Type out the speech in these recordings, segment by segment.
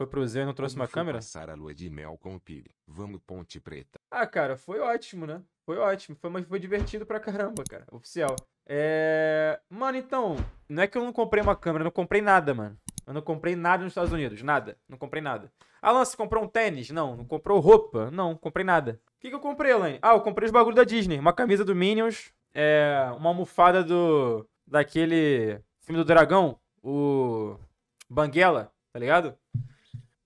Foi pro Zé e não trouxe Como uma câmera? Passar a lua de mel com o Piri. Vamos Ponte Preta. Ah, cara, foi ótimo, né? Foi ótimo. Foi, mas foi divertido pra caramba, cara. Oficial. É... Mano, então, não é que eu não comprei uma câmera, eu não comprei nada, mano. Eu não comprei nada nos Estados Unidos, nada. Não comprei nada. Alan, você comprou um tênis? Não. Não comprou roupa? Não, comprei nada. O que, que eu comprei, Alan? Ah, eu comprei os bagulhos da Disney. Uma camisa do Minions, é... uma almofada do... daquele filme do dragão, o Banguela, tá ligado?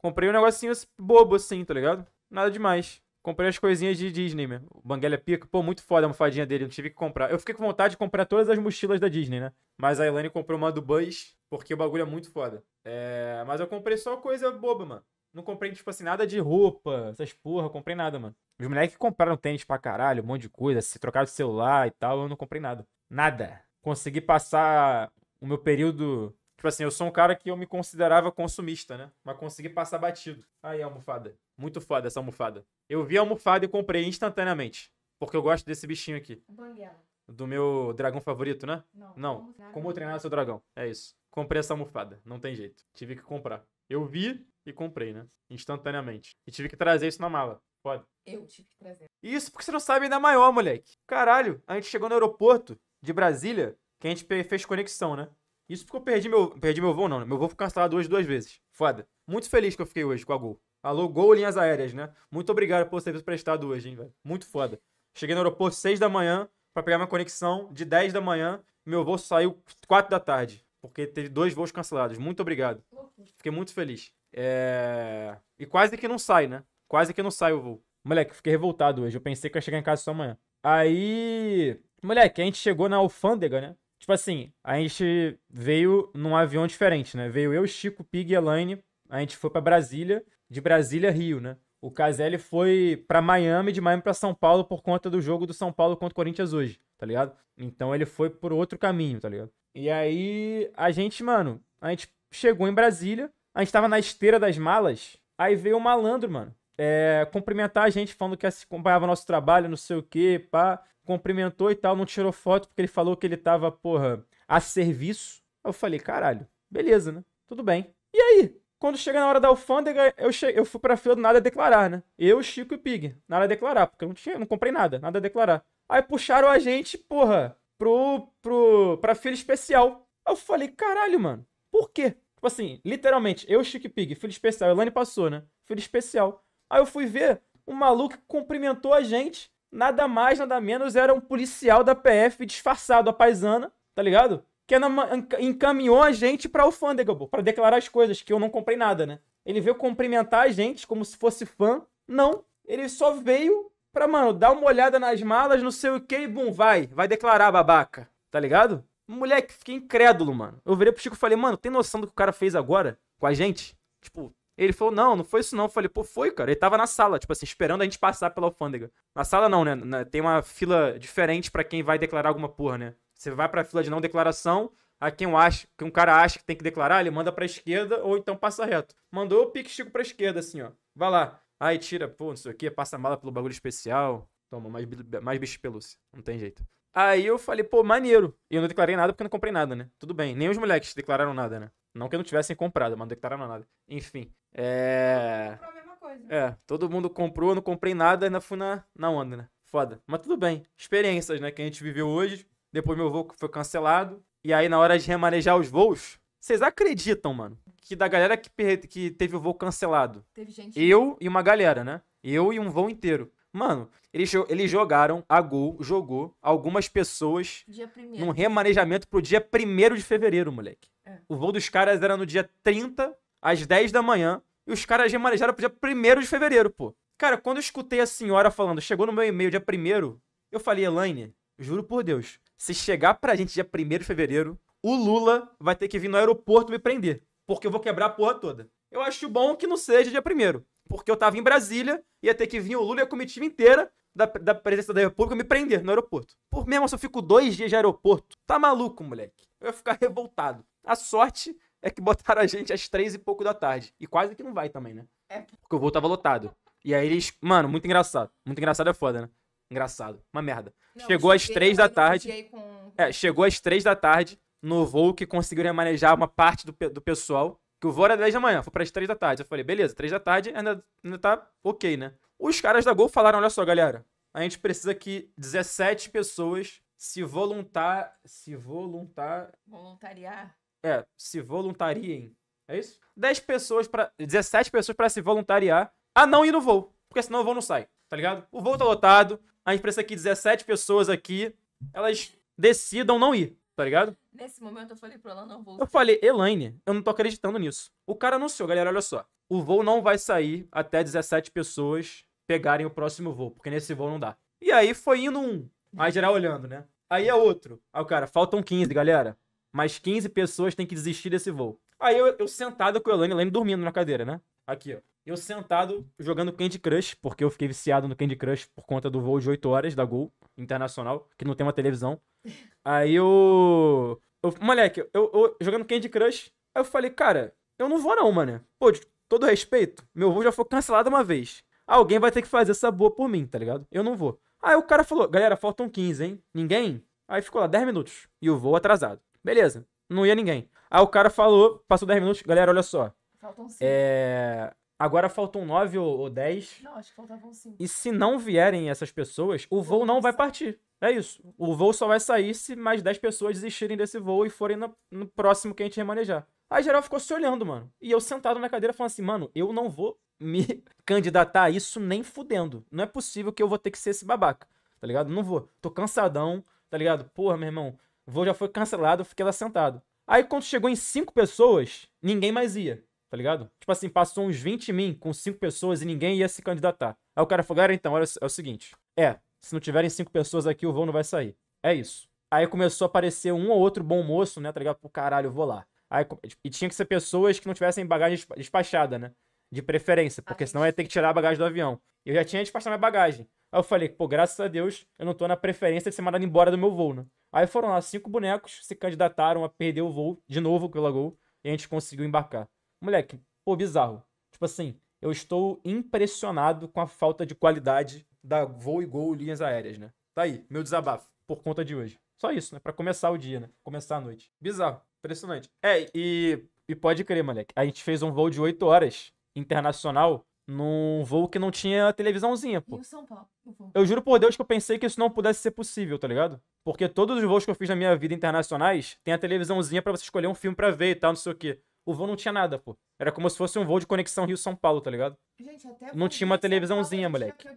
Comprei um negocinho assim, bobo assim, tá ligado? Nada demais. Comprei as coisinhas de Disney, mesmo. O Banguela Pica, pô, muito foda a almofadinha dele, não tive que comprar. Eu fiquei com vontade de comprar todas as mochilas da Disney, né? Mas a Elaine comprou uma do Buzz, porque o bagulho é muito foda. É... Mas eu comprei só coisa boba, mano. Não comprei, tipo assim, nada de roupa, essas porra, eu comprei nada, mano. Os moleques compraram tênis pra caralho, um monte de coisa, se trocaram de celular e tal, eu não comprei nada. Nada. Consegui passar o meu período Tipo assim, eu sou um cara que eu me considerava consumista, né? Mas consegui passar batido. Aí, almofada. Muito foda essa almofada. Eu vi a almofada e comprei instantaneamente. Porque eu gosto desse bichinho aqui. Banguela. Do meu dragão favorito, né? Não. Não. Como treinar, como treinar seu dragão. É isso. Comprei essa almofada. Não tem jeito. Tive que comprar. Eu vi e comprei, né? Instantaneamente. E tive que trazer isso na mala. Foda. Eu tive que trazer. Isso porque você não sabe ainda maior, moleque. Caralho, a gente chegou no aeroporto de Brasília, que a gente fez conexão, né? Isso porque eu perdi meu, perdi meu voo, não. Né? Meu voo foi cancelado hoje duas vezes. Foda. Muito feliz que eu fiquei hoje com a Gol. Alô, Gol Linhas Aéreas, né? Muito obrigado pelo serviço prestado hoje, hein, velho. Muito foda. Cheguei no aeroporto 6 da manhã para pegar minha conexão de 10 da manhã. Meu voo saiu 4 da tarde, porque teve dois voos cancelados. Muito obrigado. Fiquei muito feliz. É... E quase que não sai, né? Quase que não sai o voo. Moleque, fiquei revoltado hoje. Eu pensei que ia chegar em casa só amanhã. Aí. Moleque, a gente chegou na alfândega, né? Tipo assim, a gente veio num avião diferente, né? Veio eu, Chico, Pig e Elaine. A gente foi para Brasília, de Brasília, Rio, né? O Caselli foi para Miami, de Miami para São Paulo por conta do jogo do São Paulo contra o Corinthians hoje, tá ligado? Então ele foi por outro caminho, tá ligado? E aí a gente, mano, a gente chegou em Brasília, a gente tava na esteira das malas, aí veio o um malandro, mano é, cumprimentar a gente falando que acompanhava nosso trabalho, não sei o que, pá. Cumprimentou e tal, não tirou foto porque ele falou que ele tava, porra, a serviço. Eu falei, caralho, beleza, né? Tudo bem. E aí? Quando chega na hora da alfândega, eu, che eu fui pra fila do nada a declarar, né? Eu, Chico e Pig, nada a declarar, porque eu não, tinha, não comprei nada, nada a declarar. Aí puxaram a gente, porra, pro, pro, pra fila especial. Eu falei, caralho, mano, por quê? Tipo assim, literalmente, eu, Chico e Pig, fila especial, Elane passou, né? Fila especial. Aí eu fui ver, um maluco que cumprimentou a gente. Nada mais, nada menos, era um policial da PF disfarçado, a paisana, tá ligado? Que encaminhou a gente pra alfândega, para declarar as coisas, que eu não comprei nada, né? Ele veio cumprimentar a gente como se fosse fã. Não, ele só veio pra, mano, dar uma olhada nas malas, não sei o que, e bum, vai, vai declarar, babaca, tá ligado? Moleque, fiquei incrédulo, mano. Eu virei pro Chico e falei, mano, tem noção do que o cara fez agora com a gente? Tipo, ele falou, não, não foi isso não. Eu falei, pô, foi, cara. Ele tava na sala, tipo assim, esperando a gente passar pela alfândega. Na sala não, né? Tem uma fila diferente para quem vai declarar alguma porra, né? Você vai pra fila de não declaração, a quem acha, que um cara acha que tem que declarar, ele manda pra esquerda ou então passa reto. Mandou o pique Chico pra esquerda, assim, ó. Vai lá. Aí tira, pô, não sei o quê, passa a mala pelo bagulho especial. Toma, mais, mais bicho pelúcia. Não tem jeito. Aí eu falei, pô, maneiro. E eu não declarei nada porque eu não comprei nada, né? Tudo bem. Nem os moleques declararam nada, né? Não que não tivessem comprado, mas não declararam nada. Enfim. É. É, todo mundo comprou, eu não comprei nada, ainda fui na, na onda, né? Foda. Mas tudo bem. Experiências, né? Que a gente viveu hoje. Depois meu voo foi cancelado. E aí, na hora de remanejar os voos, vocês acreditam, mano? Que da galera que, que teve o voo cancelado. Teve gente. Eu e uma galera, né? Eu e um voo inteiro. Mano, eles, eles jogaram, a Gol jogou algumas pessoas num remanejamento pro dia 1 de fevereiro, moleque. É. O voo dos caras era no dia 30, às 10 da manhã, e os caras remanejaram pro dia 1 de fevereiro, pô. Cara, quando eu escutei a senhora falando, chegou no meu e-mail dia 1 eu falei, Elaine, juro por Deus, se chegar pra gente dia 1 de fevereiro, o Lula vai ter que vir no aeroporto me prender, porque eu vou quebrar a porra toda. Eu acho bom que não seja dia 1 porque eu tava em Brasília, ia ter que vir o Lula e a comitiva inteira da, da presença da República me prender no aeroporto. Por mesmo, se eu fico dois dias de aeroporto, tá maluco, moleque. Eu ia ficar revoltado. A sorte é que botaram a gente às três e pouco da tarde. E quase que não vai também, né? É. Porque o voo tava lotado. E aí eles. Mano, muito engraçado. Muito engraçado é foda, né? Engraçado. Uma merda. Não, chegou às três da tarde. Com... É, chegou às três da tarde no voo que conseguiram manejar uma parte do, do pessoal. Que o voo era 10 da manhã, foi para as 3 da tarde. Eu falei, beleza, 3 da tarde ainda, ainda tá ok, né? Os caras da Gol falaram, olha só, galera, a gente precisa que 17 pessoas se voluntar... Se voluntar... Voluntariar? É, se voluntariem. É isso? 10 pessoas para 17 pessoas para se voluntariar a não ir no voo. Porque senão o voo não sai, tá ligado? O voo tá lotado, a gente precisa que 17 pessoas aqui, elas decidam não ir. Tá ligado? Nesse momento eu falei pro ela, não vou. Eu falei, Elaine, eu não tô acreditando nisso. O cara anunciou, galera, olha só. O voo não vai sair até 17 pessoas pegarem o próximo voo, porque nesse voo não dá. E aí foi indo um. Aí geral olhando, né? Aí é outro. Aí o cara, faltam 15, galera. Mais 15 pessoas têm que desistir desse voo. Aí eu, eu sentado com o Elaine, Elaine dormindo na cadeira, né? Aqui, ó. Eu sentado jogando Candy Crush, porque eu fiquei viciado no Candy Crush por conta do voo de 8 horas da Gol Internacional, que não tem uma televisão. Aí eu. eu moleque, eu, eu, jogando Candy Crush, aí eu falei, cara, eu não vou não, mano. Pô, de todo respeito, meu voo já foi cancelado uma vez. Alguém vai ter que fazer essa boa por mim, tá ligado? Eu não vou. Aí o cara falou, galera, faltam 15, hein? Ninguém? Aí ficou lá 10 minutos. E o voo atrasado. Beleza, não ia ninguém. Aí o cara falou, passou 10 minutos, galera, olha só. Faltam 5. É Agora faltam nove ou, 10. dez. Não, acho que faltavam 5. E se não vierem essas pessoas, o voo não vai partir. É isso. O voo só vai sair se mais 10 pessoas desistirem desse voo e forem no, no próximo que a gente remanejar. Aí geral ficou se olhando, mano. E eu sentado na cadeira falando assim, mano, eu não vou me candidatar a isso nem fudendo. Não é possível que eu vou ter que ser esse babaca, tá ligado? Não vou. Tô cansadão, tá ligado? Porra, meu irmão, o voo já foi cancelado, eu fiquei lá sentado. Aí quando chegou em cinco pessoas, ninguém mais ia tá ligado? Tipo assim, passou uns 20 mim com 5 pessoas e ninguém ia se candidatar. Aí o cara falou, galera, então, olha, é o seguinte. É, se não tiverem 5 pessoas aqui, o voo não vai sair. É isso. Aí começou a aparecer um ou outro bom moço, né, tá ligado? Pô, caralho, eu vou lá. Aí, e tinha que ser pessoas que não tivessem bagagem despachada, né? De preferência, ah, porque senão ia ter que tirar a bagagem do avião. E eu já tinha despachado minha bagagem. Aí eu falei, pô, graças a Deus, eu não tô na preferência de ser mandado embora do meu voo, né? Aí foram lá cinco bonecos, se candidataram a perder o voo de novo pela Gol, e a gente conseguiu embarcar. Moleque, pô, bizarro. Tipo assim, eu estou impressionado com a falta de qualidade da voo e gol linhas aéreas, né? Tá aí, meu desabafo, por conta de hoje. Só isso, né? Pra começar o dia, né? Começar a noite. Bizarro, impressionante. É, e, e pode crer, moleque. A gente fez um voo de 8 horas internacional num voo que não tinha televisãozinha, pô. o São Paulo. Eu juro por Deus que eu pensei que isso não pudesse ser possível, tá ligado? Porque todos os voos que eu fiz na minha vida internacionais tem a televisãozinha para você escolher um filme para ver e tal, não sei o quê o voo não tinha nada, pô. Era como se fosse um voo de conexão Rio-São Paulo, tá ligado? Gente, até Não tinha uma televisãozinha, Paulo, moleque.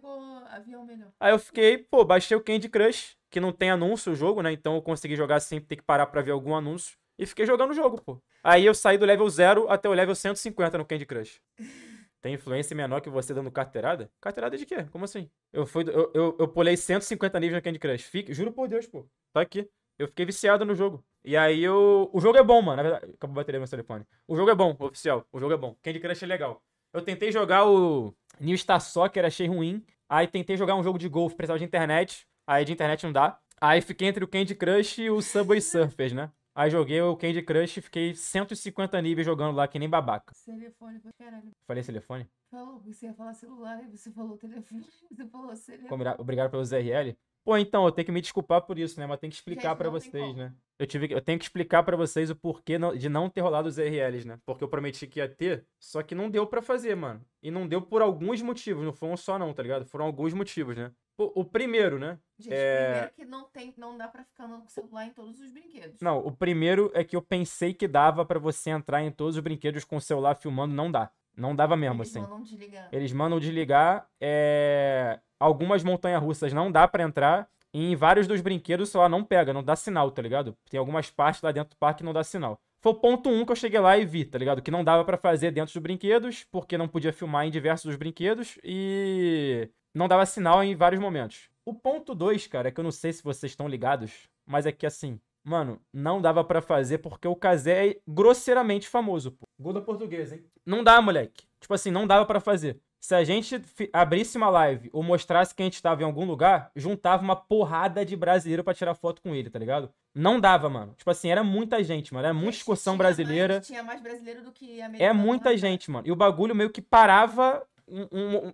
Aí eu fiquei, pô, baixei o Candy Crush, que não tem anúncio o jogo, né? Então eu consegui jogar sem ter que parar pra ver algum anúncio. E fiquei jogando o jogo, pô. Aí eu saí do level 0 até o level 150 no Candy Crush. Tem influência menor que você dando carteirada? Carteirada de quê? Como assim? Eu fui, eu, eu, eu pulei 150 níveis no Candy Crush. Fique, juro por Deus, pô. Tá aqui. Eu fiquei viciado no jogo. E aí eu... o jogo é bom, mano. Na verdade, acabou a bateria no meu telefone. O jogo é bom, oficial. O jogo é bom. Candy Crush é legal. Eu tentei jogar o New Star Soccer, achei ruim. Aí tentei jogar um jogo de golfe, precisava de internet. Aí de internet não dá. Aí fiquei entre o Candy Crush e o Subway Surfers, né? Aí joguei o Candy Crush e fiquei 150 níveis jogando lá, que nem babaca. Telefone pra caralho. Falei telefone? Falou, você ia falar celular, né? você falou telefone, você falou celular. Obrigado pelos RL. Pô, então, eu tenho que me desculpar por isso, né? Mas tenho que explicar para vocês, né? Eu, tive, eu tenho que explicar para vocês o porquê não, de não ter rolado os RLs, né? Porque eu prometi que ia ter, só que não deu para fazer, mano. E não deu por alguns motivos, não foi um só não, tá ligado? Foram alguns motivos, né? O, o primeiro, né? Gente, é... primeiro que não tem, não dá pra ficar com o celular em todos os brinquedos. Não, o primeiro é que eu pensei que dava para você entrar em todos os brinquedos com o celular filmando, não dá. Não dava mesmo, Eles assim. Eles mandam desligar. Eles mandam desligar. É algumas montanhas russas não dá para entrar. E em vários dos brinquedos, sei lá, não pega, não dá sinal, tá ligado? Tem algumas partes lá dentro do parque que não dá sinal. Foi o ponto 1 um que eu cheguei lá e vi, tá ligado? Que não dava para fazer dentro dos brinquedos, porque não podia filmar em diversos dos brinquedos e não dava sinal em vários momentos. O ponto 2, cara, é que eu não sei se vocês estão ligados, mas é que assim, mano, não dava para fazer porque o Kazé é grosseiramente famoso, pô. Gol da portuguesa, hein? Não dá, moleque. Tipo assim, não dava para fazer. Se a gente abrisse uma live ou mostrasse que a gente estava em algum lugar, juntava uma porrada de brasileiro para tirar foto com ele, tá ligado? Não dava, mano. Tipo assim, era muita gente, mano. Era muita excursão tinha brasileira. Mais, tinha mais brasileiro do que é americano. É muita né, gente, mano. E o bagulho meio que parava. Um, um, um,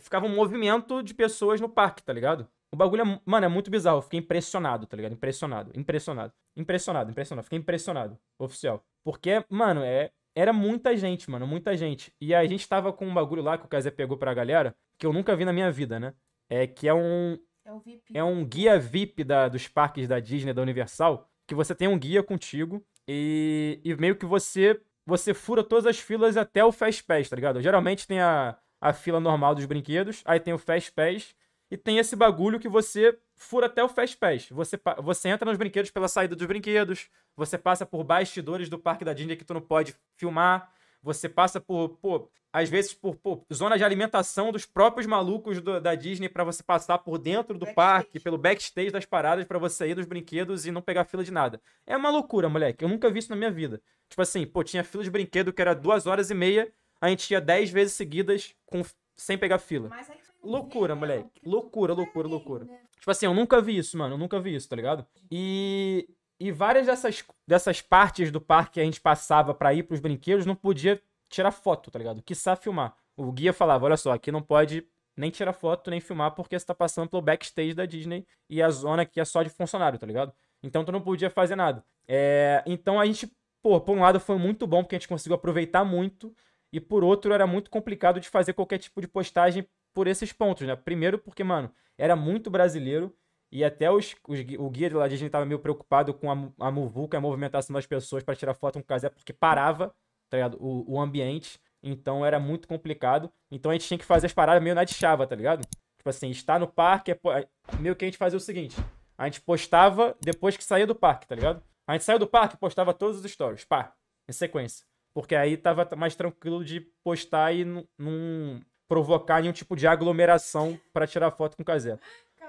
ficava um movimento de pessoas no parque, tá ligado? O bagulho é, mano, é muito bizarro. Eu fiquei impressionado, tá ligado? Impressionado, impressionado, impressionado, impressionado. Fiquei impressionado, oficial. Porque, mano, é era muita gente, mano, muita gente. E a gente tava com um bagulho lá que o Kazé pegou pra galera, que eu nunca vi na minha vida, né? É que é um. É, um, é um guia VIP da, dos parques da Disney, da Universal, que você tem um guia contigo e, e meio que você você fura todas as filas até o Fast Pass, tá ligado? Geralmente tem a, a fila normal dos brinquedos, aí tem o Fast Pass e tem esse bagulho que você fura até o Fast Pass. Você, você entra nos brinquedos pela saída dos brinquedos, você passa por bastidores do parque da Disney que tu não pode filmar, você passa por, pô, às vezes por pô, zona de alimentação dos próprios malucos do, da Disney para você passar por dentro do backstage. parque, pelo backstage das paradas para você ir dos brinquedos e não pegar fila de nada. É uma loucura, moleque. Eu nunca vi isso na minha vida. Tipo assim, pô, tinha fila de brinquedo que era duas horas e meia, a gente ia dez vezes seguidas com, sem pegar fila. Mas aí é Loucura, moleque. Loucura, loucura, loucura. Tipo assim, eu nunca vi isso, mano. Eu nunca vi isso, tá ligado? E, e várias dessas, dessas partes do parque que a gente passava pra ir pros brinquedos não podia tirar foto, tá ligado? Quiçá filmar. O guia falava: olha só, aqui não pode nem tirar foto, nem filmar, porque você tá passando pelo backstage da Disney e a zona aqui é só de funcionário, tá ligado? Então tu não podia fazer nada. É, então a gente, pô, por um lado foi muito bom, porque a gente conseguiu aproveitar muito, e por outro era muito complicado de fazer qualquer tipo de postagem por esses pontos, né? Primeiro porque, mano, era muito brasileiro e até os, os o guia de lá de gente tava meio preocupado com a, a muvuca, a movimentação das pessoas para tirar foto com o casé, porque parava, tá ligado? O, o ambiente. Então era muito complicado. Então a gente tinha que fazer as paradas meio na de chava, tá ligado? Tipo assim, estar no parque, é, é, meio que a gente fazia o seguinte: a gente postava depois que saía do parque, tá ligado? A gente saiu do parque e postava todos os stories, pá, em sequência. Porque aí tava mais tranquilo de postar e não, provocar nenhum tipo de aglomeração para tirar foto com casebre.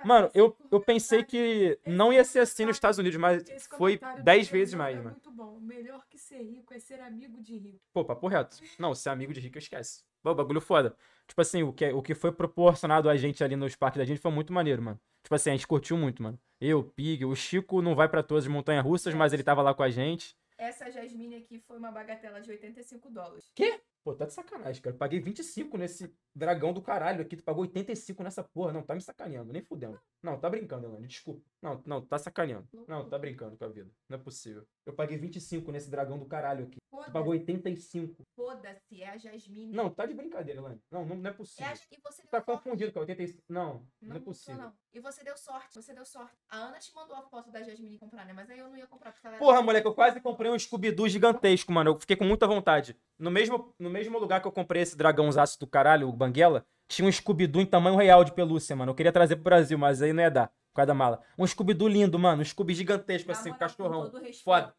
Mano, eu, eu pensei que não ia ser assim nos Estados Unidos, mas foi 10 vezes mais, é mano. Muito bom. Melhor que ser rico é ser amigo de rico. Pô, papo reto. Não, ser amigo de rico esquece. Pô, bagulho foda. Tipo assim, o que, o que foi proporcionado a gente ali nos parques da gente foi muito maneiro, mano. Tipo assim, a gente curtiu muito, mano. Eu, Pig, o Chico não vai para todas as montanhas russas, mas ele tava lá com a gente. Essa Jasmine aqui foi uma bagatela de 85 dólares. Quê? Pô, tá de sacanagem, cara. Eu paguei 25 nesse dragão do caralho aqui. Tu pagou 85 nessa porra. Não, tá me sacaneando, nem fudendo. Não, tá brincando, Elane. Desculpa. Não, não, tá sacaneando. Não, tá brincando com a vida. Não é possível. Eu paguei 25 nesse dragão do caralho aqui. Tu pagou 85. Foda-se, é a Jasmine. Não, tá de brincadeira, Elane. Não, não, não é, é possível. É a... e você tá deu tá sorte. confundido com a 85. Não, não, não é possível. Não. E você deu sorte, você deu sorte. A Ana te mandou a foto da Jasmine comprar, né? Mas aí eu não ia comprar porque ela era... Porra, moleque, eu quase comprei um scooby gigantesco, mano. Eu fiquei com muita vontade. No mesmo, no mesmo mesmo lugar que eu comprei esse dragãozaço do caralho, o Banguela, tinha um Scooby-Doo em tamanho real de pelúcia, mano. Eu queria trazer pro Brasil, mas aí não ia dar por causa da mala. Um Scooby-Doo lindo, mano. Um Scooby gigantesco, assim, um cachorrão. Respeito, Foda.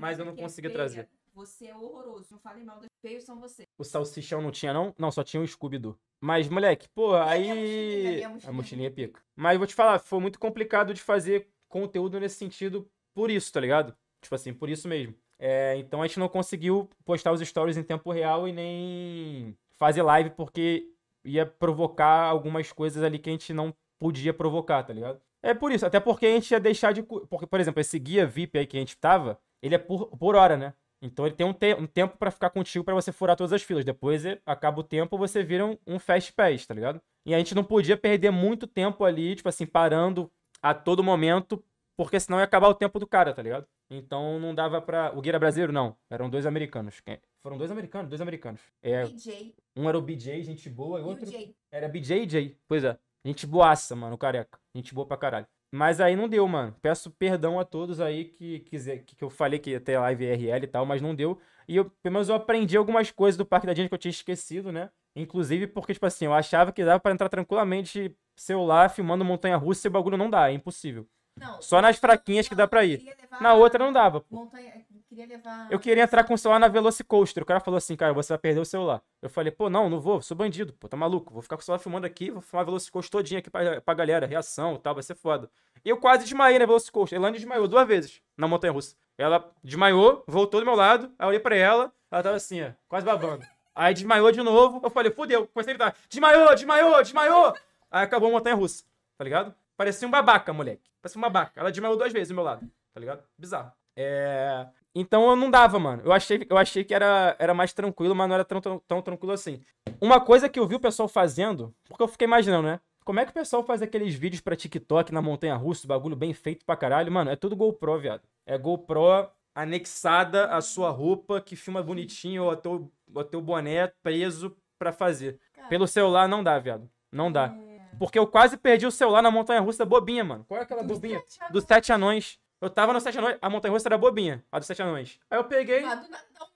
Mas eu é não consegui é feia, trazer. Você é horroroso. Não fale mal dos feios, são O salsichão não tinha, não? Não, só tinha o um Scooby-Doo. Mas, moleque, pô, aí. A mochilinha, a, mochilinha. a é mochilinha pica. Mas vou te falar, foi muito complicado de fazer conteúdo nesse sentido por isso, tá ligado? Tipo assim, por isso mesmo. É, então a gente não conseguiu postar os stories em tempo real e nem fazer live porque ia provocar algumas coisas ali que a gente não podia provocar, tá ligado? É por isso, até porque a gente ia deixar de. Porque, por exemplo, esse guia VIP aí que a gente tava, ele é por, por hora, né? Então ele tem um, te um tempo para ficar contigo para você furar todas as filas. Depois é, acaba o tempo, você vira um, um fast pass, tá ligado? E a gente não podia perder muito tempo ali, tipo assim, parando a todo momento porque senão ia acabar o tempo do cara, tá ligado? Então não dava pra. O Guia brasileiro, não. Eram dois americanos. Foram dois americanos, dois americanos. É, BJ. Um era o BJ, gente boa, e o outro. BJ. Era BJ e J. Pois é. Gente boaça, mano, careca. Gente boa pra caralho. Mas aí não deu, mano. Peço perdão a todos aí que quiser que, que eu falei que ia ter live RL e tal, mas não deu. E eu, pelo menos eu aprendi algumas coisas do Parque da Disney que eu tinha esquecido, né? Inclusive porque, tipo assim, eu achava que dava para entrar tranquilamente celular filmando montanha-russa e o bagulho não dá, é impossível. Não, só nas fraquinhas que dá pra ir. Na outra não dava. Montanha, queria levar... Eu queria entrar com o celular na Velocicoaster. O cara falou assim, cara, você vai perder o celular. Eu falei, pô, não, não vou, sou bandido, pô, tá maluco. Vou ficar com o celular filmando aqui, vou filmar a Velocicoaster todinha aqui pra, pra galera, reação e tal, vai ser foda. E eu quase desmaiei na Velocicoaster. Elane desmaiou duas vezes na montanha russa. Ela desmaiou, voltou do meu lado, aí eu olhei pra ela, ela tava assim, ó, quase babando. Aí desmaiou de novo, eu falei, fudeu, comecei a gritar, desmaiou, desmaiou, desmaiou. Aí acabou a montanha russa, tá ligado? Parecia um babaca, moleque. Parecia um babaca. Ela desmaiou duas vezes do meu lado, tá ligado? Bizarro. É... Então eu não dava, mano. Eu achei, eu achei que era, era mais tranquilo, mas não era tão, tão, tão tranquilo assim. Uma coisa que eu vi o pessoal fazendo, porque eu fiquei imaginando, né? Como é que o pessoal faz aqueles vídeos pra TikTok na montanha russa, bagulho bem feito pra caralho? Mano, é tudo GoPro, viado. É GoPro anexada à sua roupa, que filma bonitinho, ou até o ao teu boné preso pra fazer. Pelo celular não dá, viado. Não dá. Hum. Porque eu quase perdi o celular na montanha russa bobinha, mano. Qual é aquela bobinha? Sete Dos sete anões. Eu tava no sete anões, a montanha russa era bobinha, a dos sete anões. Aí eu peguei. Ah,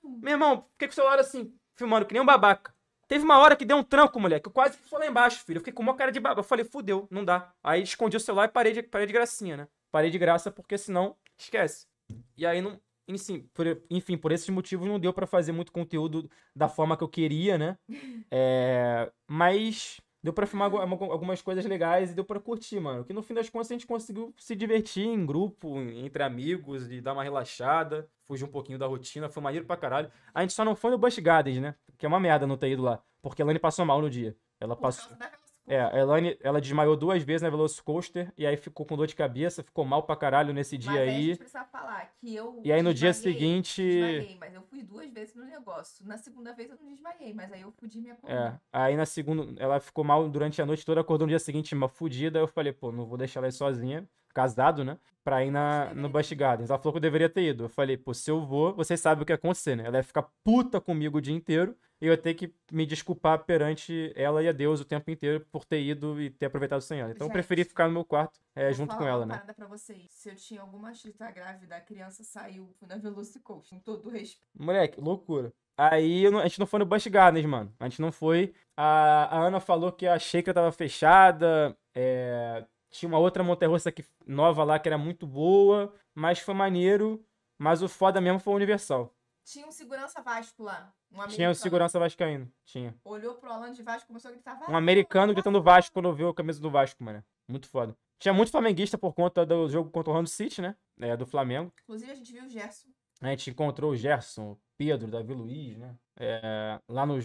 Meu irmão, fiquei com o celular assim, filmando, que nem um babaca. Teve uma hora que deu um tranco, moleque. Eu quase fui lá embaixo, filho. Eu fiquei com uma cara de baba Eu falei, fudeu, não dá. Aí escondi o celular e parei de, parei de gracinha, né? Parei de graça, porque senão, esquece. E aí não. Enfim, por, enfim, por esses motivos não deu para fazer muito conteúdo da forma que eu queria, né? É, mas Deu pra filmar algumas coisas legais e deu pra curtir, mano. Que no fim das contas a gente conseguiu se divertir em grupo, entre amigos, e dar uma relaxada, fugir um pouquinho da rotina, foi maneiro pra caralho. A gente só não foi no Bush Gardens, né? Que é uma merda não ter ido lá. Porque a Lani passou mal no dia. Ela Por passou. Da... É, a Elaine, ela desmaiou duas vezes na Velocicoaster e aí ficou com dor de cabeça, ficou mal pra caralho nesse dia mas aí. aí a gente precisava falar que eu E aí no dia seguinte... Desmaiei, mas eu fui duas vezes no negócio. Na segunda vez eu não desmaiei, mas aí eu fudi minha coluna. É, aí na segunda, ela ficou mal durante a noite toda, acordou no dia seguinte, uma fudida. Eu falei, pô, não vou deixar ela aí sozinha casado, né? Pra ir na, no Busch Gardens. Ela falou que eu deveria ter ido. Eu falei, pô, se eu vou, vocês sabem o que ia acontecer, né? Ela ia ficar puta comigo o dia inteiro e eu ia ter que me desculpar perante ela e a Deus o tempo inteiro por ter ido e ter aproveitado sem ela. Então Gente, eu preferi ficar no meu quarto é, junto com ela, uma né? Parada pra Se eu tinha alguma chita grávida, a criança saiu na Velocicoast, com todo respeito. Moleque, loucura. Aí a gente não foi no Busch Gardens, mano. A gente não foi. A, a Ana falou que a xícara tava fechada. É, tinha uma outra montanha-russa que, nova lá que era muito boa, mas foi maneiro. Mas o foda mesmo foi o Universal. Tinha um segurança Vasco lá. Um tinha o um segurança vascaíno. Tinha. Olhou pro Alan de Vasco e começou a gritar Vasco. Um americano gritando Vasco quando viu a camisa do Vasco, mano. Muito foda. Tinha muito flamenguista por conta do jogo contra o Orlando City, né? É, do Flamengo. Inclusive, a gente viu o Gerson né, a gente encontrou o Gerson, Pedro, Davi Luiz, né? É, lá no,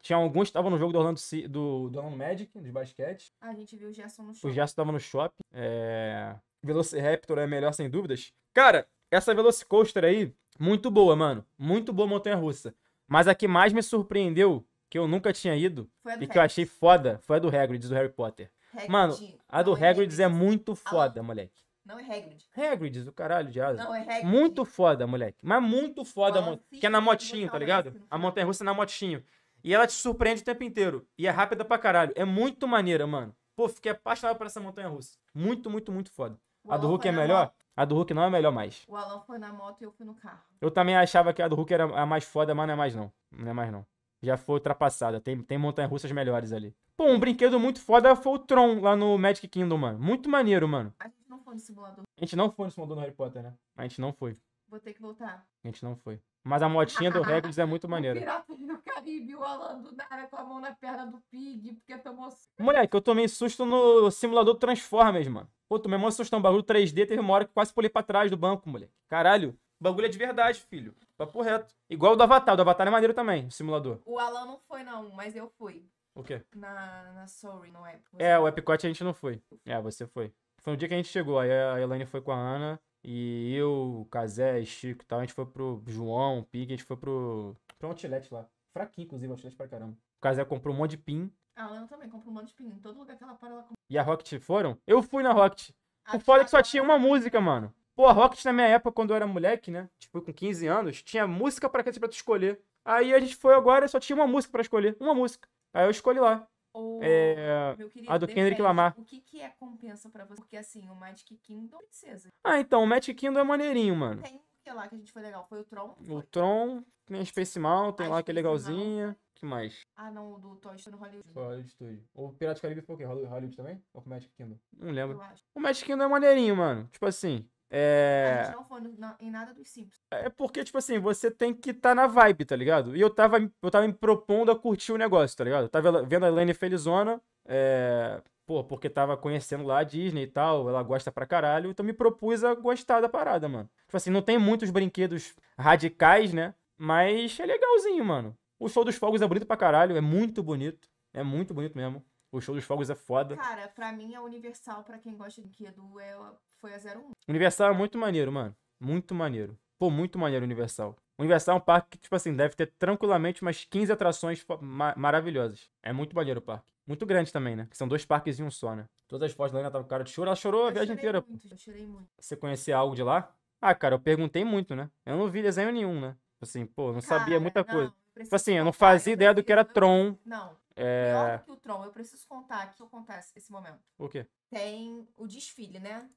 tinha alguns que estavam no jogo do Orlando, do, do Orlando Magic, de basquete. A gente viu o Gerson no shopping. O Gerson estava no shopping. É, Velociraptor é melhor, sem dúvidas. Cara, essa Velocicoaster aí, muito boa, mano. Muito boa montanha-russa. Mas a que mais me surpreendeu, que eu nunca tinha ido, e que eu achei foda, foi a do Hagrid, do Harry Potter. Mano, a do Hagrid é muito foda, moleque. Não é Hagrid. Hagrid, o caralho de asa. Não, é Hagrid. Muito foda, moleque. Mas muito foda, mano. Que é na motinho, tá né, ligado? A montanha russa é na motinho. E ela te surpreende o tempo inteiro. E é rápida pra caralho. É muito maneira, mano. Pô, fiquei apaixonado por essa montanha russa. Muito, muito, muito foda. O a do Hulk é melhor? Moto. A do Hulk não é melhor mais. O Alan foi na moto e eu fui no carro. Eu também achava que a do Hulk era a mais foda, mas não é mais não. Não é mais não. Já foi ultrapassada. Tem, tem montanhas-russas melhores ali. Pô, um brinquedo muito foda foi o Tron lá no Magic Kingdom, mano. Muito maneiro, mano. A gente foi no simulador. A gente não foi no simulador no Harry Potter, né? A gente não foi. Vou ter que voltar. A gente não foi. Mas a motinha do Records é muito maneira. O do Caribe, o Alan do Nara com a mão na perna do Pig, porque tomou Moleque, eu tomei susto no simulador Transformers, mano. Pô, tomei mó susto, é um bagulho 3D, teve uma hora que quase pulei pra trás do banco, moleque. Caralho, o bagulho é de verdade, filho. Papo reto. Igual o do Avatar, o do Avatar é maneiro também, o simulador. O Alan não foi não, mas eu fui. O quê? Na, na Sorry, no Epcot. É, o Epcot a gente não foi. É, você foi. Foi no dia que a gente chegou. Aí a Elaine foi com a Ana. E eu, Casé, Chico e tal. A gente foi pro João, Pig, a gente foi pro. Pro outlet lá. Fraquinho, inclusive, outlet pra caramba. O Casé comprou um monte de pin. A Lana também comprou um monte de pin. Em todo lugar que ela para, ela comprou. E a Rocket foram? Eu fui na Rocket. o foda é que só tinha uma música, mano. Pô, a Rocket na minha época, quando eu era moleque, né? Tipo, com 15 anos, tinha música pra, pra tu escolher. Aí a gente foi agora só tinha uma música pra escolher. Uma música. Aí eu escolhi lá. Ou, é... querido, a do depende. Kendrick Lamar. O que, que é compensa pra você? Porque assim, o Magic Kingdom é Ah, então, o Magic Kingdom é maneirinho, mano. Tem o que lá que a gente foi legal, foi o Tron. Foi. O Tron, tem a Space Mountain tem lá que é legalzinha. Mountain. que mais? Ah, não, o do Toy Story Hollywood. Foi Hollywood Studio. O Pirata do Caribe foi o quê? Hollywood também? Ou o Magic Kingdom? Não lembro. O Magic Kingdom é maneirinho, mano. Tipo assim, é... A gente não foi no, em nada dos simples. É porque, tipo assim, você tem que estar tá na vibe, tá ligado? E eu tava, eu tava me propondo a curtir o negócio, tá ligado? Eu tava vendo a Elaine felizona, é... pô, porque tava conhecendo lá a Disney e tal, ela gosta pra caralho, então me propus a gostar da parada, mano. Tipo assim, não tem muitos brinquedos radicais, né? Mas é legalzinho, mano. O show dos fogos é bonito pra caralho, é muito bonito. É muito bonito mesmo. O show dos fogos é foda. Cara, pra mim é Universal, pra quem gosta de brinquedo, é foi a 01. Universal é muito maneiro, mano. Muito maneiro. Pô, muito maneiro Universal. Universal é um parque que, tipo assim, deve ter tranquilamente umas 15 atrações ma maravilhosas. É muito maneiro o parque. Muito grande também, né? Que são dois parques em um só, né? Todas as fotos da ainda tava com cara de choro. Ela chorou a viagem inteira. Muito, eu chorei muito. Você conhecia algo de lá? Ah, cara, eu perguntei muito, né? Eu não vi desenho nenhum, né? Tipo assim, pô, não cara, sabia muita não, coisa. Tipo assim, eu não fazia eu ideia do que era eu... Tron. Não. É... Pior do que o Tron, eu preciso contar o que acontece nesse momento. O quê? tem o desfile, né?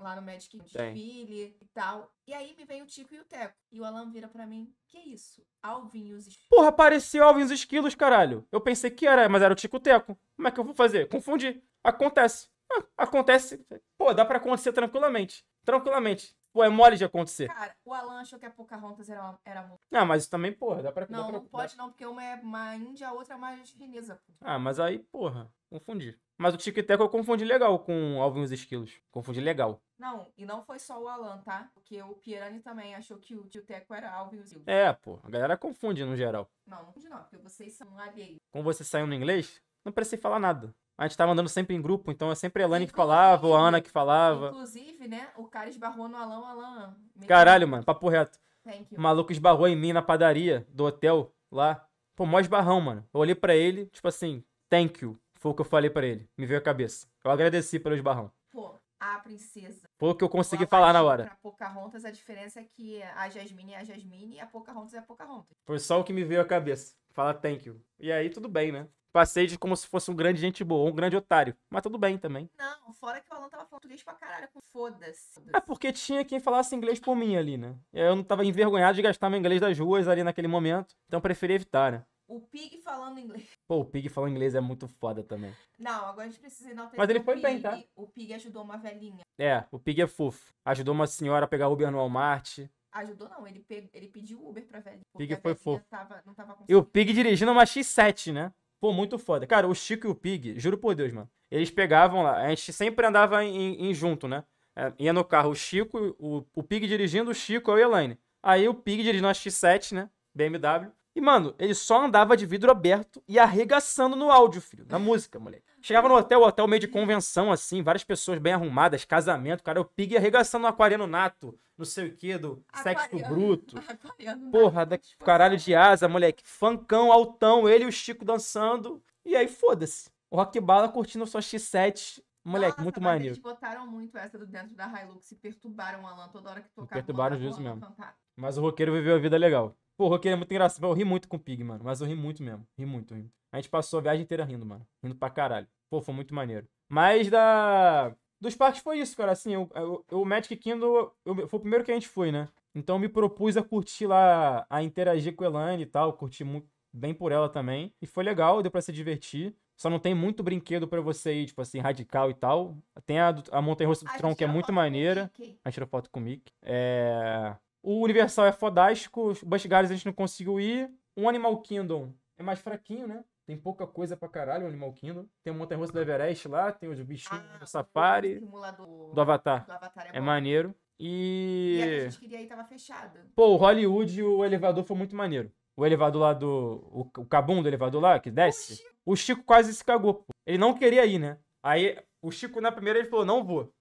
Lá no Magic desfile e tal. E aí me vem o Tico e o Teco. E o Alan vira para mim, que isso? Alvin e os esquilos. Porra, apareceu Alvin e os esquilos, caralho. Eu pensei que era, mas era o Tico e o Teco. Como é que eu vou fazer? Confundi. Acontece. Ah, acontece. Pô, dá para acontecer tranquilamente. Tranquilamente. Pô, é mole de acontecer. Cara, o Alan achou que a Pocahontas era, uma, era muito. Ah, mas também, porra, dá pra. Não, dá pra, não pode dá. não, porque uma é uma índia, a outra é mais chinesa. Ah, mas aí, porra, confundi. Mas o tic Teco eu confundi legal com alguns esquilos. Confundi legal. Não, e não foi só o Alan, tá? Porque o Pierani também achou que o Teco era Alvin e os Esquilos. É, pô. A galera confunde no geral. Não, não confunde não, porque vocês são alheios. Como vocês saiu no inglês, não precisei falar nada. A gente tava andando sempre em grupo, então é sempre a Elane que falava, ou a Ana que falava. Inclusive, né, o cara esbarrou no Alan, Alan... Caralho, mano, papo reto. Thank you. O maluco esbarrou em mim na padaria do hotel, lá. Pô, mó esbarrão, mano. Eu olhei pra ele, tipo assim, thank you. Foi o que eu falei para ele. Me veio a cabeça. Eu agradeci pelo esbarrão. Pô, a princesa. Foi o que eu consegui falar na hora. Pra Pocahontas, a diferença é que a Jasmine é a Jasmine e a Pocahontas é a Pocahontas. Foi só o que me veio a cabeça. Falar thank you. E aí, tudo bem, né? Passei de como se fosse um grande gente boa, um grande otário. Mas tudo bem também. Não, fora que o Alan tava falando português pra caralho, com foda-se. É porque tinha quem falasse inglês por mim ali, né? E aí eu não tava envergonhado de gastar meu inglês das ruas ali naquele momento. Então eu preferi evitar, né? O Pig falando inglês. Pô, o Pig falando inglês é muito foda também. Não, agora a gente precisa enaltecer. Mas ele foi Pig. bem, tá? O Pig ajudou uma velhinha. É, o Pig é fofo. Ajudou uma senhora a pegar Uber no Walmart. Ajudou não, ele, pe... ele pediu Uber pra velhinha. Pig foi fofo. Tava, tava e o Pig dirigindo uma X7, né? Pô, muito foda. Cara, o Chico e o Pig, juro por Deus, mano. Eles pegavam lá, a gente sempre andava em, em junto, né? É, ia no carro o Chico, o, o Pig dirigindo, o Chico, eu e a Elaine. Aí o Pig dirigindo uma X7, né? BMW. E, mano, ele só andava de vidro aberto e arregaçando no áudio, filho. Na música, moleque. Chegava no hotel, hotel meio de convenção, assim, várias pessoas bem arrumadas, casamento, cara. o pig arregaçando no aquariano nato, não sei o quê, do aquariano, sexo bruto. Aquariano Porra, da, tipo caralho assim. de asa, moleque. Fancão, altão, ele e o Chico dançando. E aí, foda-se. O Rock Bala curtindo sua X7 Moleque, Nossa, muito maneiro. Eles botaram muito essa do dentro da Hilux e perturbaram o Alan toda hora que tocava. E perturbaram os juízo mesmo. Cantar. Mas o roqueiro viveu a vida legal. Porra, que é muito engraçado. Eu ri muito com o Pig, mano. Mas eu ri muito mesmo. Ri muito, ri. A gente passou a viagem inteira rindo, mano. Rindo pra caralho. Pô, foi muito maneiro. Mas da. Dos parques foi isso, cara. Assim, eu, eu, o Magic Kingdom eu, foi o primeiro que a gente foi, né? Então eu me propus a curtir lá, a interagir com a Elaine e tal. Curti muito, bem por ela também. E foi legal, deu pra se divertir. Só não tem muito brinquedo para você ir, tipo assim, radical e tal. Tem a, a Montanha Russa do Tron, que é muito maneira. A gente tirou foto com o Mickey. É... O Universal é fodástico, o Busch Gardens a gente não conseguiu ir. O Animal Kingdom é mais fraquinho, né? Tem pouca coisa pra caralho o Animal Kingdom. Tem o Montanha Russa do Everest lá, tem os bichinhos ah, do Safari. Do... do Avatar. Do Avatar é, é maneiro. E. E a gente queria ir tava fechado. Pô, o Hollywood o elevador foi muito maneiro. O elevador lá do. O, o cabum do elevador lá, que desce. O Chico, o Chico quase se cagou, pô. Ele não queria ir, né? Aí o Chico na primeira ele falou: não vou.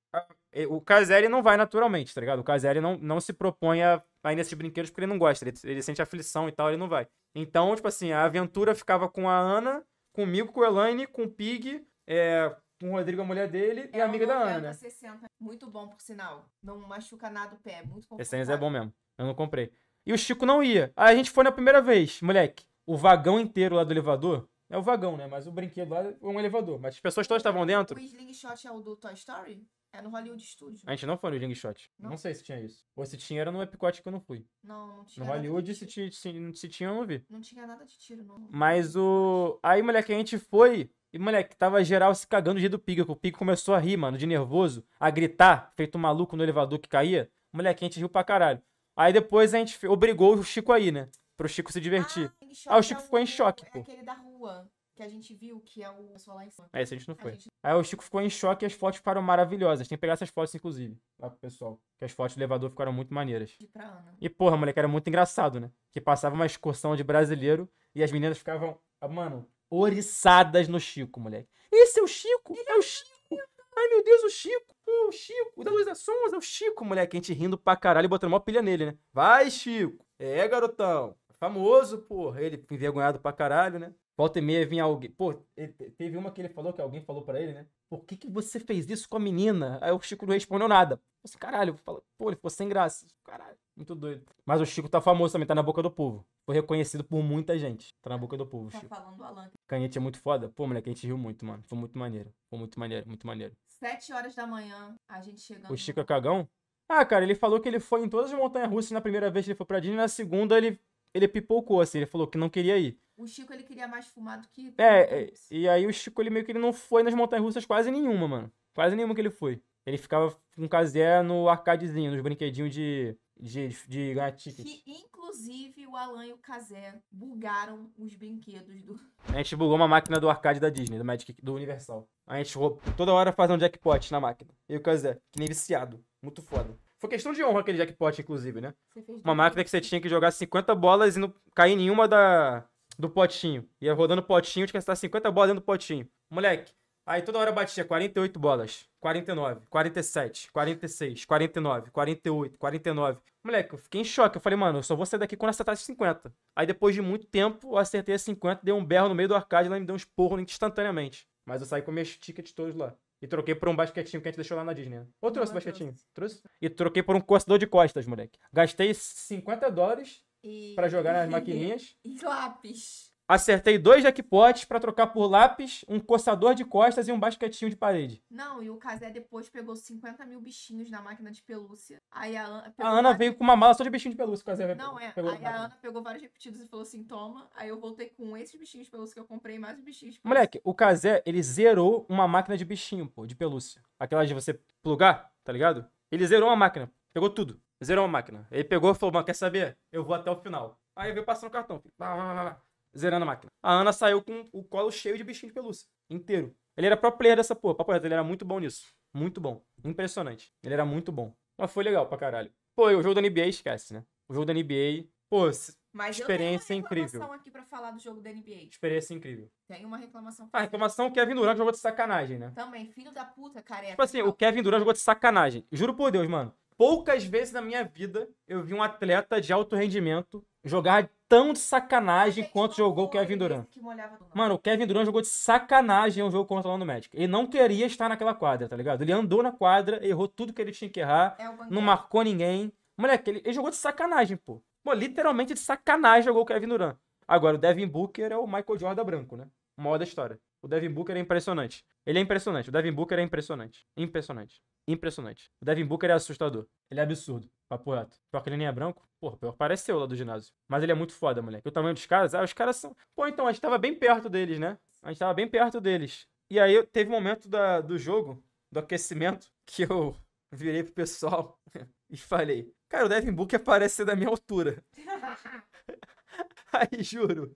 O Kazeri não vai naturalmente, tá ligado? O Kazeri não, não se propõe a, a ir nesses brinquedos porque ele não gosta. Ele, ele sente aflição e tal, ele não vai. Então, tipo assim, a aventura ficava com a Ana, comigo, com a Elaine, com o Pig, é, com o Rodrigo, a mulher dele, é e a amiga da Ana. 60. Muito bom, por sinal. Não machuca nada o pé. É muito bom. Esse é bom mesmo. Eu não comprei. E o Chico não ia. Aí a gente foi na primeira vez, moleque. O vagão inteiro lá do elevador. É o vagão, né? Mas o brinquedo lá é um elevador. Mas as pessoas todas estavam dentro. O Slingshot é o do Toy Story? É no Hollywood Studios. A gente não foi no Jing Shot. Não. não sei se tinha isso. Ou se tinha, era no Epicote que eu não fui. Não, não tinha. No Hollywood, se, tinha, se, se tinha, eu não vi. Não tinha nada de tiro, não. Mas o. Aí, moleque, a gente foi. E, moleque, tava geral se cagando de do pico O pico começou a rir, mano, de nervoso, a gritar, feito um maluco no elevador que caía. Moleque, a gente riu pra caralho. Aí depois a gente obrigou o Chico aí, né? Pro Chico se divertir. Ah, o Chico ficou em choque, é pô. Aquele da rua que a gente viu, que é o pessoal lá em cima. É, esse a gente não foi. Gente... Aí o Chico ficou em choque e as fotos ficaram maravilhosas. Tem que pegar essas fotos, inclusive, lá pro pessoal. Que as fotos do elevador ficaram muito maneiras. E porra, moleque, era muito engraçado, né? Que passava uma excursão de brasileiro e as meninas ficavam, mano, oriçadas no Chico, moleque. Esse é o Chico! Ele é o Chico! Ai, meu Deus, o Chico! Pô, o Chico! O da Luz das é o Chico, moleque. A gente rindo pra caralho e botando uma pilha nele, né? Vai, Chico! É, garotão! famoso, porra. Ele envergonhado pra caralho, né? Volta e meia vinha alguém. Pô, teve uma que ele falou, que alguém falou para ele, né? Por que, que você fez isso com a menina? Aí o Chico não respondeu nada. Esse assim, caralho, pô, ele ficou sem graça. Caralho, muito doido. Mas o Chico tá famoso também, tá na boca do povo. Foi reconhecido por muita gente. Tá na boca do povo, tá Chico. falando do Alan. Canhete é muito foda. Pô, moleque, a gente riu muito, mano. Foi muito maneiro. Foi muito maneiro, muito maneiro. Sete horas da manhã, a gente chegando. O Chico é cagão? Ah, cara, ele falou que ele foi em todas as montanhas russas na primeira vez que ele foi pra Disney, na segunda ele, ele pipocou, assim. Ele falou que não queria ir. O Chico, ele queria mais fumar do que... É, é e aí o Chico, ele meio que ele não foi nas montanhas-russas quase nenhuma, mano. Quase nenhuma que ele foi. Ele ficava com o Kazé no arcadezinho, nos brinquedinhos de, de, de ganhar ticket. Que, inclusive, o Alan e o Kazé bugaram os brinquedos do... A gente bugou uma máquina do arcade da Disney, do Magic, do Universal. A gente roubou, toda hora fazia um jackpot na máquina. E o Kazé, que nem viciado. Muito foda. Foi questão de honra aquele jackpot, inclusive, né? Uma máquina que você tinha que jogar 50 bolas e não cair nenhuma da, do potinho. Ia rodando potinho, tinha que acertar 50 bolas dentro do potinho. Moleque, aí toda hora batia 48 bolas, 49, 47, 46, 49, 48, 49. Moleque, eu fiquei em choque. Eu falei, mano, eu só vou sair daqui quando acertar 50. Aí depois de muito tempo, eu acertei 50, dei um berro no meio do arcade e lá me deu uns porros instantaneamente. Mas eu saí com meus tickets todos lá. E troquei por um basquetinho que a gente deixou lá na Disney. Né? Ou trouxe basquetinho? Trouxe. E troquei por um coçador de costas, moleque. Gastei 50 dólares e... Pra jogar nas maquininhas. E lápis. Acertei dois jackpots para trocar por lápis, um coçador de costas e um basquetinho de parede. Não, e o Casé depois pegou 50 mil bichinhos na máquina de pelúcia. Aí a Ana. A Ana veio com uma mala só de bichinho de pelúcia, o Casé Não, é. Pegou aí a Ana pegou vários repetidos e falou assim: toma. Aí eu voltei com esses bichinhos de pelúcia que eu comprei, mais os bichinhos de pelúcia. Moleque, o Casé, ele zerou uma máquina de bichinho, pô, de pelúcia. Aquela de você plugar, tá ligado? Ele zerou uma máquina, pegou tudo. Zerou a máquina. Ele pegou e falou, mano, quer saber? Eu vou até o final. Aí veio passando o cartão. Blá, blá, zerando a máquina. A Ana saiu com o colo cheio de bichinho de pelúcia. Inteiro. Ele era pro player dessa porra. Papo reto, ele era muito bom nisso. Muito bom. Impressionante. Ele era muito bom. Mas foi legal pra caralho. Pô, o jogo da NBA esquece, né? O jogo da NBA. Pô, Mas experiência eu tenho uma reclamação incrível. aqui pra falar do jogo da NBA. Experiência incrível. Tem uma reclamação. Ah, reclamação o Kevin Durant jogou de sacanagem, né? Também, filho da puta, careca. Tipo assim, o Kevin Durant jogou de sacanagem. Juro por Deus, mano poucas vezes na minha vida eu vi um atleta de alto rendimento jogar tão de sacanagem quanto jogou o Kevin Durant. Mano, o Kevin Durant jogou de sacanagem um jogo contra o Orlando Magic. Ele não queria estar naquela quadra, tá ligado? Ele andou na quadra, errou tudo que ele tinha que errar, é não marcou ninguém. Moleque, ele, ele, jogou de sacanagem, pô. Pô, literalmente de sacanagem jogou o Kevin Durant. Agora, o Devin Booker é o Michael Jordan branco, né? maior da história. O Devin Booker é impressionante. Ele é impressionante. O Devin Booker é impressionante. Impressionante. Impressionante. O Devin Booker é assustador. Ele é absurdo. Papo reto. Pior que ele nem é branco. Porra, pior pareceu lá do ginásio. Mas ele é muito foda, moleque. O tamanho dos caras, ah, os caras são. Pô, então, a gente tava bem perto deles, né? A gente tava bem perto deles. E aí teve um momento da, do jogo, do aquecimento, que eu virei pro pessoal e falei, cara, o Devin Booker parece ser da minha altura. Aí, juro,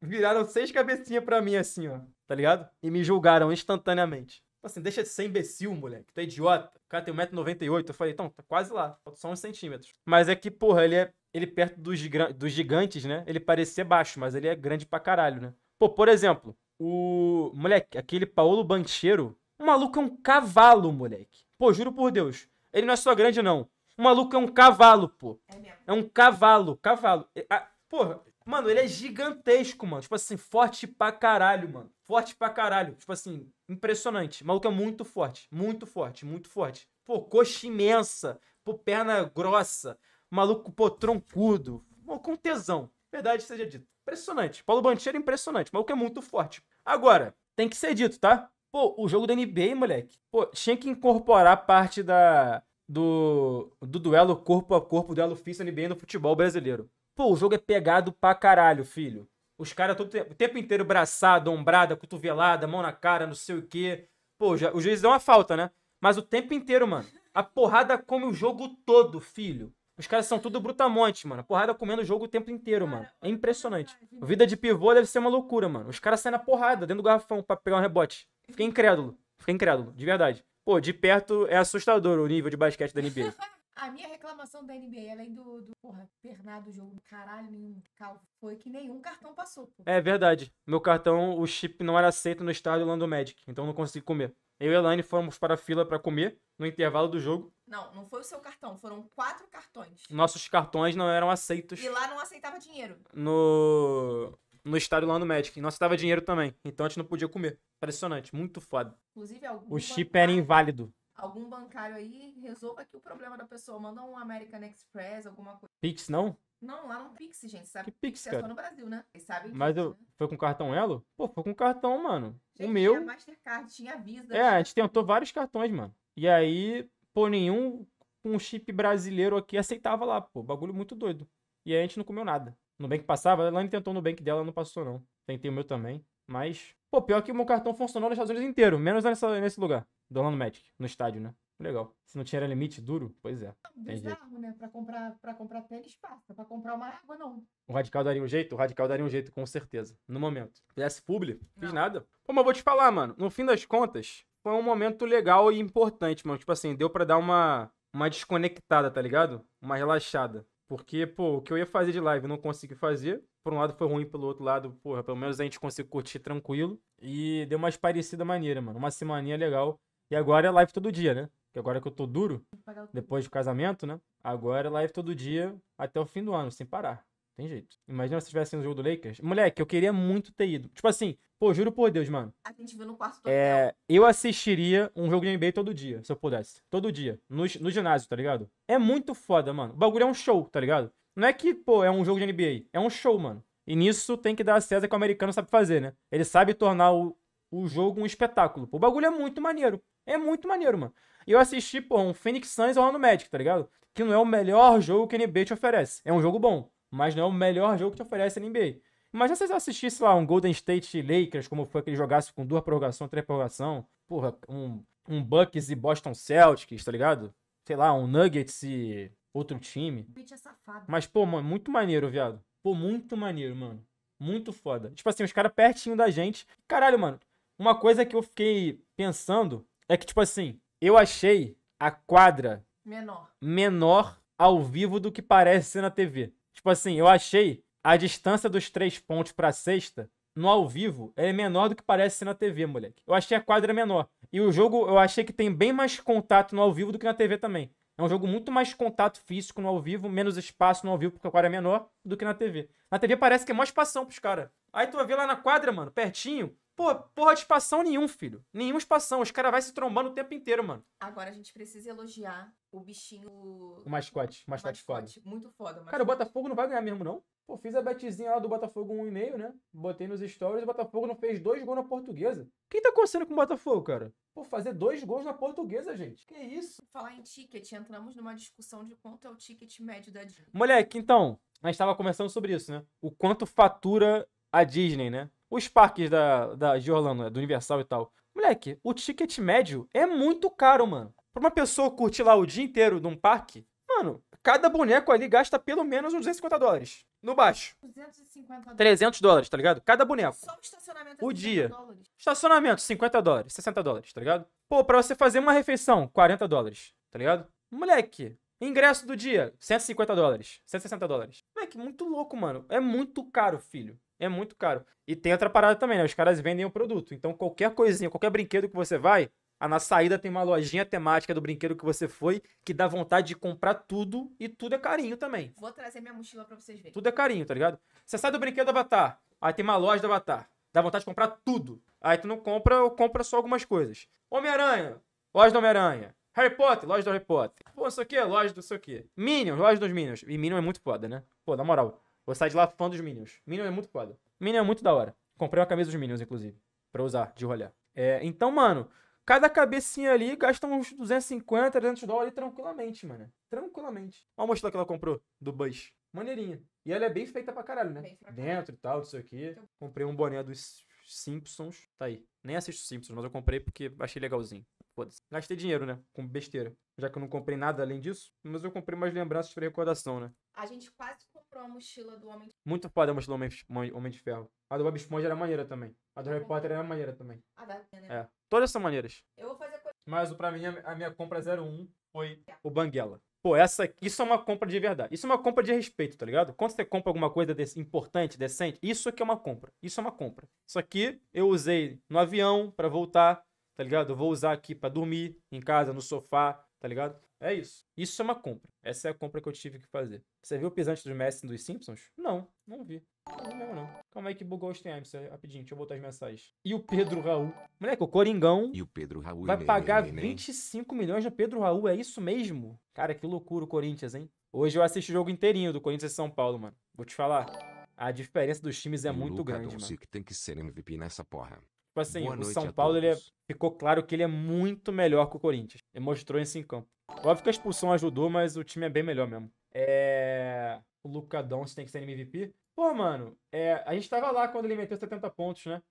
viraram seis cabecinhas pra mim assim, ó, tá ligado? E me julgaram instantaneamente. Tipo assim, deixa de ser imbecil, moleque, tu é idiota. O cara tem 1,98m, eu falei, então, tá quase lá, falta só uns centímetros. Mas é que, porra, ele é, ele perto dos, dos gigantes, né, ele parecia baixo, mas ele é grande pra caralho, né? Pô, por exemplo, o, moleque, aquele Paulo Bancheiro, o maluco é um cavalo, moleque. Pô, juro por Deus, ele não é só grande, não. O maluco é um cavalo, pô. É, mesmo. é um cavalo, cavalo. É, a, ah, porra, mano, ele é gigantesco, mano. Tipo assim, forte pra caralho, mano. Forte pra caralho. Tipo assim, impressionante. O maluco é muito forte, muito forte, muito forte. Pô, coxa imensa. Pô, perna grossa. O maluco, pô, troncudo. Pô, com tesão. Verdade seja dito. Impressionante. Paulo Banchero é impressionante. O maluco é muito forte. Agora, tem que ser dito, tá? Pô, o jogo da NBA, moleque. Pô, tinha que incorporar parte da do, do duelo corpo a corpo, duelo físico NBA no futebol brasileiro. Pô, o jogo é pegado pra caralho, filho. Os caras o tempo inteiro braçado, ombrada, cotovelada, mão na cara, não sei o quê. Pô, já, o juiz deu uma falta, né? Mas o tempo inteiro, mano. A porrada come o jogo todo, filho. Os caras são tudo brutamonte, mano. A porrada comendo o jogo o tempo inteiro, mano. É impressionante. Vida de pivô deve ser uma loucura, mano. Os caras saem na porrada dentro do garrafão pra pegar um rebote. Fiquei incrédulo. Fiquei incrédulo, de verdade pô, de perto é assustador o nível de basquete da NBA. A minha reclamação da NBA, além do, do porra, pernado do jogo, caralho, nenhum calvo, foi que nenhum cartão passou, pô. É verdade. Meu cartão, o chip não era aceito no estádio Lando Magic, então não consegui comer. Eu e a Elaine fomos para a fila para comer no intervalo do jogo. Não, não foi o seu cartão, foram quatro cartões. Nossos cartões não eram aceitos. E lá não aceitava dinheiro. No no estádio lá no Magic. E nós tava dinheiro também. Então a gente não podia comer. Impressionante, muito foda. Inclusive, algum O chip era inválido. Algum bancário aí resolva aqui o problema da pessoa. Manda um American Express, alguma coisa. Pix não? Não, lá não Pix, gente. Sabe que Pix, cara? É só no Brasil, né? Eles sabem Mas disso, eu... né? foi com cartão Elo? Pô, foi com cartão, mano. Gente, o meu. Tinha Mastercard, tinha Visa. É, a gente tentou vários cartões, mano. E aí, pô, nenhum com um chip brasileiro aqui aceitava lá, pô. Bagulho muito doido. E aí a gente não comeu nada. Nubank passava, ela não tentou o Nubank dela, não passou não. Tentei o meu também, mas... Pô, pior que o meu cartão funcionou nos Estados Unidos inteiro, menos nessa, nesse lugar, do Orlando Magic, no estádio, né? Legal. Se não tinha limite duro, pois é. é bizarro, né? Pra comprar, pra comprar tênis, passa. Pra comprar uma água, não. O radical daria um jeito? O radical daria um jeito, com certeza. No momento. Fizesse publi? Não. Fiz nada. Pô, mas vou te falar, mano. No fim das contas, foi um momento legal e importante, mano. Tipo assim, deu pra dar uma, uma desconectada, tá ligado? Uma relaxada. Porque, pô, o que eu ia fazer de live eu não consegui fazer. Por um lado foi ruim, pelo outro lado, porra, pelo menos a gente conseguiu curtir tranquilo. E deu umas parecida maneira, mano. Uma semaninha legal. E agora é live todo dia, né? Porque agora que eu tô duro, depois do casamento, né? Agora é live todo dia até o fim do ano, sem parar tem jeito. Imagina se tivesse no jogo do Lakers. Moleque, eu queria muito ter ido. Tipo assim, pô, juro por Deus, mano. A gente viu no quarto do é, Eu assistiria um jogo de NBA todo dia, se eu pudesse. Todo dia. No, no ginásio, tá ligado? É muito foda, mano. O bagulho é um show, tá ligado? Não é que, pô, é um jogo de NBA. É um show, mano. E nisso tem que dar a César que o americano sabe fazer, né? Ele sabe tornar o, o jogo um espetáculo. O bagulho é muito maneiro. É muito maneiro, mano. E eu assisti, pô, um Phoenix Suns e Orlando Magic, tá ligado? Que não é o melhor jogo que a NBA te oferece. É um jogo bom mas não é o melhor jogo que te oferece a NBA. Imagina se você assistisse lá um Golden State Lakers, como foi que ele jogasse com duas prorrogação, três prorrogação. Porra, um, um Bucks e Boston Celtics, tá ligado? Sei lá, um Nuggets e outro time. É mas, pô, mano, muito maneiro, viado. Pô, muito maneiro, mano. Muito foda. Tipo assim, os caras pertinho da gente. Caralho, mano. Uma coisa que eu fiquei pensando é que, tipo assim, eu achei a quadra menor, menor ao vivo do que parece ser na TV. Tipo assim, eu achei a distância dos três pontos pra sexta no ao vivo, é menor do que parece ser na TV, moleque. Eu achei a quadra menor. E o jogo, eu achei que tem bem mais contato no ao vivo do que na TV também. É um jogo muito mais contato físico no ao vivo, menos espaço no ao vivo, porque a quadra é menor do que na TV. Na TV parece que é mais espação pros caras. Aí tu vai ver lá na quadra, mano, pertinho, Pô, porra de espação nenhum, filho. Nenhuma espação. Os caras vão se trombando o tempo inteiro, mano. Agora a gente precisa elogiar o bichinho. O mascote. O mascote, mascote foda. Muito foda. Cara, o Botafogo não vai ganhar mesmo, não? Pô, fiz a betezinha lá do Botafogo 1,5, né? Botei nos stories. O Botafogo não fez dois gols na portuguesa. O que tá acontecendo com o Botafogo, cara? Pô, fazer dois gols na portuguesa, gente. Que isso? Falar em ticket, entramos numa discussão de quanto é o ticket médio da Disney. Moleque, então, a gente tava conversando sobre isso, né? O quanto fatura a Disney, né? os parques da, da, de Orlando, é do Universal e tal. Moleque, o ticket médio é muito caro, mano. Pra uma pessoa curtir lá o dia inteiro num parque, mano, cada boneco ali gasta pelo menos uns 250 dólares. No baixo. 250 dólares. 300 dólares, tá ligado? Cada boneco. Só o estacionamento. É o dia. Dólares. Estacionamento, 50 dólares, 60 dólares, tá ligado? Pô, pra você fazer uma refeição, 40 dólares, tá ligado? Moleque, ingresso do dia, 150 dólares, 160 dólares. Moleque, muito louco, mano. É muito caro, filho. É muito caro. E tem outra parada também, né? Os caras vendem o produto. Então, qualquer coisinha, qualquer brinquedo que você vai, na saída tem uma lojinha temática do brinquedo que você foi, que dá vontade de comprar tudo e tudo é carinho também. Vou trazer minha mochila pra vocês verem. Tudo é carinho, tá ligado? Você sai do brinquedo do Avatar, aí tem uma loja do Avatar. Dá vontade de comprar tudo. Aí tu não compra ou compra só algumas coisas. Homem-Aranha, loja do Homem-Aranha. Harry Potter, loja do Harry Potter. Pô, isso aqui, é loja do isso aqui. Minions, loja dos Minions. E Minion é muito foda, né? Pô, na moral. Vou sair de lá fã dos Minions. Minion é muito foda. Minion é muito da hora. Comprei uma camisa dos Minions, inclusive, pra usar de rolê. É, então, mano, cada cabecinha ali gasta uns 250, 300 dólares tranquilamente, mano. Tranquilamente. Olha a mochila que ela comprou do Buzz. Maneirinha. E ela é bem feita pra caralho, né? Pra Dentro e tal, disso aqui. Comprei um boné dos Simpsons. Tá aí. Nem assisto Simpsons, mas eu comprei porque achei legalzinho. Foda-se. Gastei dinheiro, né? Com besteira. Já que eu não comprei nada além disso, mas eu comprei mais lembranças pra recordação, né? A gente quase comprou a mochila do Homem de Ferro. Muito foda a mochila do Homem, Homem de Ferro. A do Bob Esponja era maneira também. A do Harry Potter era maneira também. A da né? É. Todas são maneiras. Eu vou fazer coisa. Mas pra mim, a minha compra 01 foi o Banguela. Pô, essa, isso é uma compra de verdade. Isso é uma compra de respeito, tá ligado? Quando você compra alguma coisa desse, importante, decente, isso aqui é uma compra. Isso é uma compra. Isso aqui eu usei no avião para voltar, tá ligado? Eu vou usar aqui para dormir em casa, no sofá, tá ligado? É isso. Isso é uma compra. Essa é a compra que eu tive que fazer. Você viu o pisante do Messi dos Simpsons? Não, não vi. Não lembro, não. Calma aí que bugou o stream, é, rapidinho. Deixa eu botar as mensagens. E o Pedro Raul. Moleque, o Coringão... E o Pedro Raul... Vai né, pagar 25 né, né? milhões no Pedro Raul, é isso mesmo? Cara, que loucura o Corinthians, hein? Hoje eu assisti o jogo inteirinho do Corinthians e São Paulo, mano. Vou te falar. A diferença dos times é muito Luca grande, Doncic que tem que ser MVP nessa porra. Tipo assim, Boa o São Paulo ele é, ficou claro que ele é muito melhor que o Corinthians. Ele mostrou isso em campo. Óbvio que a expulsão ajudou, mas o time é bem melhor mesmo. É. O Lucadão, se tem que ser MVP. Pô, mano, é... a gente tava lá quando ele meteu 70 pontos, né?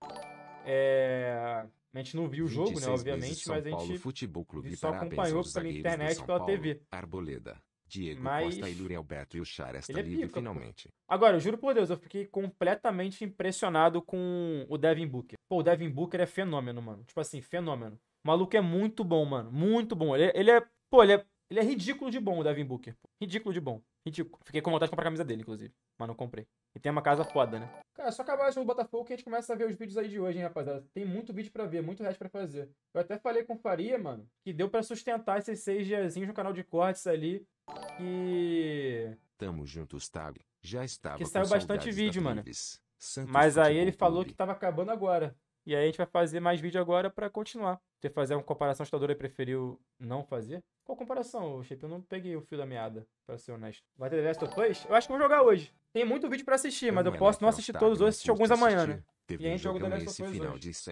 É... A gente não viu o jogo, né? Obviamente, mas a gente Futebol Clube, só acompanhou pela internet pela TV. Arboleda. Diego Mas... Costa e Alberto e o Char está é livre finalmente. Pô. Agora, eu juro por Deus, eu fiquei completamente impressionado com o Devin Booker. Pô, o Devin Booker é fenômeno, mano. Tipo assim, fenômeno. O maluco é muito bom, mano. Muito bom. Ele, é, ele é. Pô, ele é, ele é ridículo de bom, o Devin Booker. Pô. Ridículo de bom. Ridículo. Fiquei com vontade de comprar a camisa dele, inclusive. Mas não comprei. E tem uma casa foda, né? Cara, só acabar o Botafogo que a gente começa a ver os vídeos aí de hoje, hein, rapaziada. Tem muito vídeo para ver, muito resto para fazer. Eu até falei com o Faria, mano, que deu para sustentar esses seis diazinhos no canal de cortes ali que. Tamo juntos, Tag. Já estava. Que saiu bastante vídeo, mano. Mas aí ele falou que tava acabando agora. E aí a gente vai fazer mais vídeo agora para continuar. Você fazer uma comparação estudadora e preferiu não fazer? Qual comparação, Shape? Eu não peguei o fio da meada, pra ser honesto. Vai ter The Last of Us? Eu acho que vou jogar hoje. Tem muito vídeo para assistir, mas eu é posso não assistir todos hoje, assistir alguns amanhã, né? E aí a gente joga The Last of Us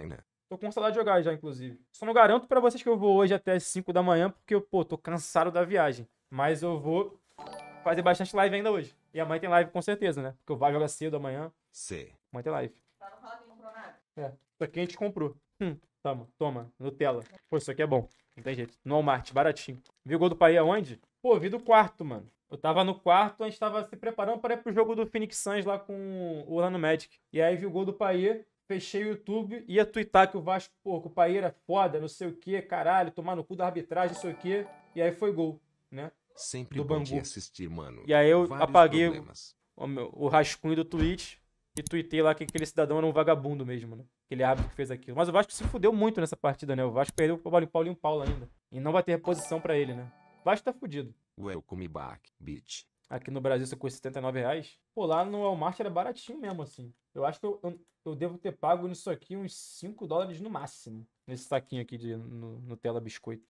Tô com saudade de jogar já, inclusive. Só não garanto para vocês que eu vou hoje até 5 da manhã, porque pô, tô cansado da viagem. Mas eu vou fazer bastante live ainda hoje. E amanhã tem live com certeza, né? Porque o vou joga cedo amanhã. Sim. Amanhã tem live. Tá, no fala que nada. É. Isso aqui a gente comprou. Hum, toma, toma, Nutella. Pô, isso aqui é bom. Não tem jeito. No Walmart, baratinho. Viu o gol do Pai aonde? Pô, vi do quarto, mano. Eu tava no quarto, a gente tava se preparando para ir pro jogo do Phoenix Suns lá com o Orlando Magic. E aí vi o gol do Pai. fechei o YouTube, ia twittar que o Vasco, pô, que o Pai era foda, não sei o que, caralho, tomar no cu da arbitragem, não sei o que. E aí foi gol né? Sempre do Bangu. assistir, mano. E aí eu Vários apaguei o, meu, o, rascunho do tweet e tuitei lá que aquele cidadão era um vagabundo mesmo, né? Aquele árbitro que fez aquilo. Mas o Vasco se fudeu muito nessa partida, né? O Vasco perdeu pro Paulinho Paulo ainda. E não vai ter reposição para ele, né? O Vasco tá fudido. Welcome back, bitch. Aqui no Brasil você custa 79 reais. Pô, lá no Walmart era baratinho mesmo, assim. Eu acho que eu, eu, eu, devo ter pago nisso aqui uns 5 dólares no máximo. Nesse saquinho aqui de, no, Nutella Biscoito.